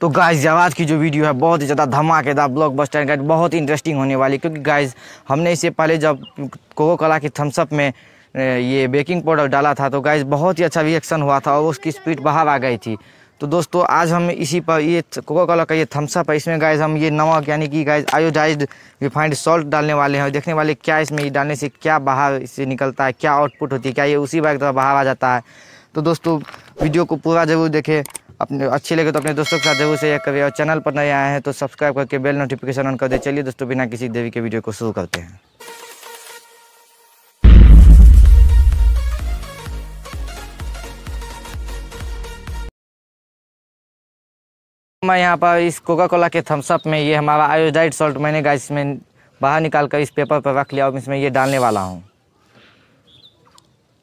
तो गाइज आज की जो वीडियो है बहुत ही ज़्यादा धमाकेदार ब्लॉक बस्टर गाइड बहुत ही इंटरेस्टिंग होने वाली क्योंकि गाइज हमने इससे पहले जब कोको कला की थम्सअप में ये बेकिंग पाउडर डाला था तो गाइज बहुत ही अच्छा रिएक्शन हुआ था और उसकी स्पीड बाहर आ गई थी तो दोस्तों आज हम इसी पर ये कोका कला का ये थम्सअप है इसमें गाइज हम ये नमक यानी कि गाइज आयोडाइज रिफाइंड सॉल्ट डालने वाले हैं देखने वाले क्या इसमें ये डालने से क्या बाहर इससे निकलता है क्या आउटपुट होती है क्या ये उसी बाइक तरह बाहर आ जाता है तो दोस्तों वीडियो को पूरा ज़रूर देखें अपने अच्छी लगे तो अपने दोस्तों के साथ जरूर से करिए और चैनल पर नए आए हैं तो सब्सक्राइब करके बेल नोटिफिकेशन ऑन कर दे चलिए दोस्तों बिना किसी देवी के वीडियो को शुरू करते हैं मैं यहाँ पर इस कोका कोला के थम्सअप में ये हमारा आयोडाइड सॉल्ट मैंने गाय में बाहर निकाल कर इस पेपर पर रख लिया और इसमें ये डालने वाला हूँ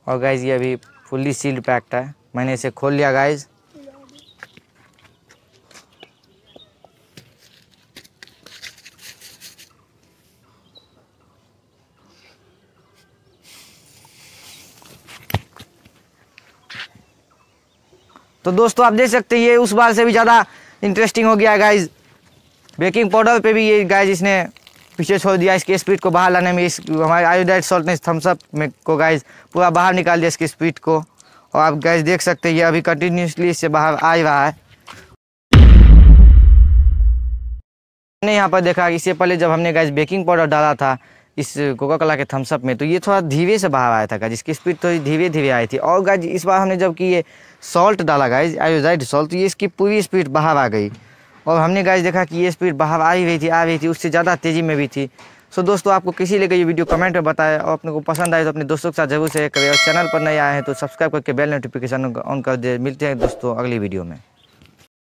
और गाइज ये अभी फुल्ली सील्ड पैक्ड है मैंने इसे खोल लिया गाइज तो दोस्तों आप देख सकते हैं ये उस बार से भी ज़्यादा इंटरेस्टिंग हो गया है गाइज बेकिंग पाउडर पे भी ये गाइज इसने पीछे छोड़ दिया इसकी स्पीड को बाहर लाने में इस हमारे आयोडाइड सॉल्ट ने थम्सअप में को गाइज पूरा बाहर निकाल दिया इसकी स्पीड को और आप गाइज देख सकते हैं ये अभी कंटिन्यूसली इससे बाहर आ रहा है हमने यहाँ पर देखा इससे पहले जब हमने गैस बेकिंग पाउडर डाला था इस कोका कोला के थम्सअप में तो ये थोड़ा धीरे से बाहर आया था जिसकी इसकी स्पीड थोड़ी धीरे धीरे आई थी और गाइज इस बार हमने जबकि ये सॉल्ट डाला गाइज आयोजाइड सॉल्ट ये इसकी पूरी स्पीड बाहर आ गई और हमने गाइज देखा कि ये स्पीड बाहर आ ही रही थी आ रही थी उससे ज़्यादा तेज़ी में भी थी सो दोस्तों आपको किसी लेकर ये वीडियो कमेंट में बताए और अपने को पसंद आए तो अपने दोस्तों के साथ जरूर शेयर करें और चैनल पर नए आए हैं तो सब्सक्राइब करके बेल नोटिफिकेशन ऑन कर दे मिलते हैं दोस्तों अगली वीडियो में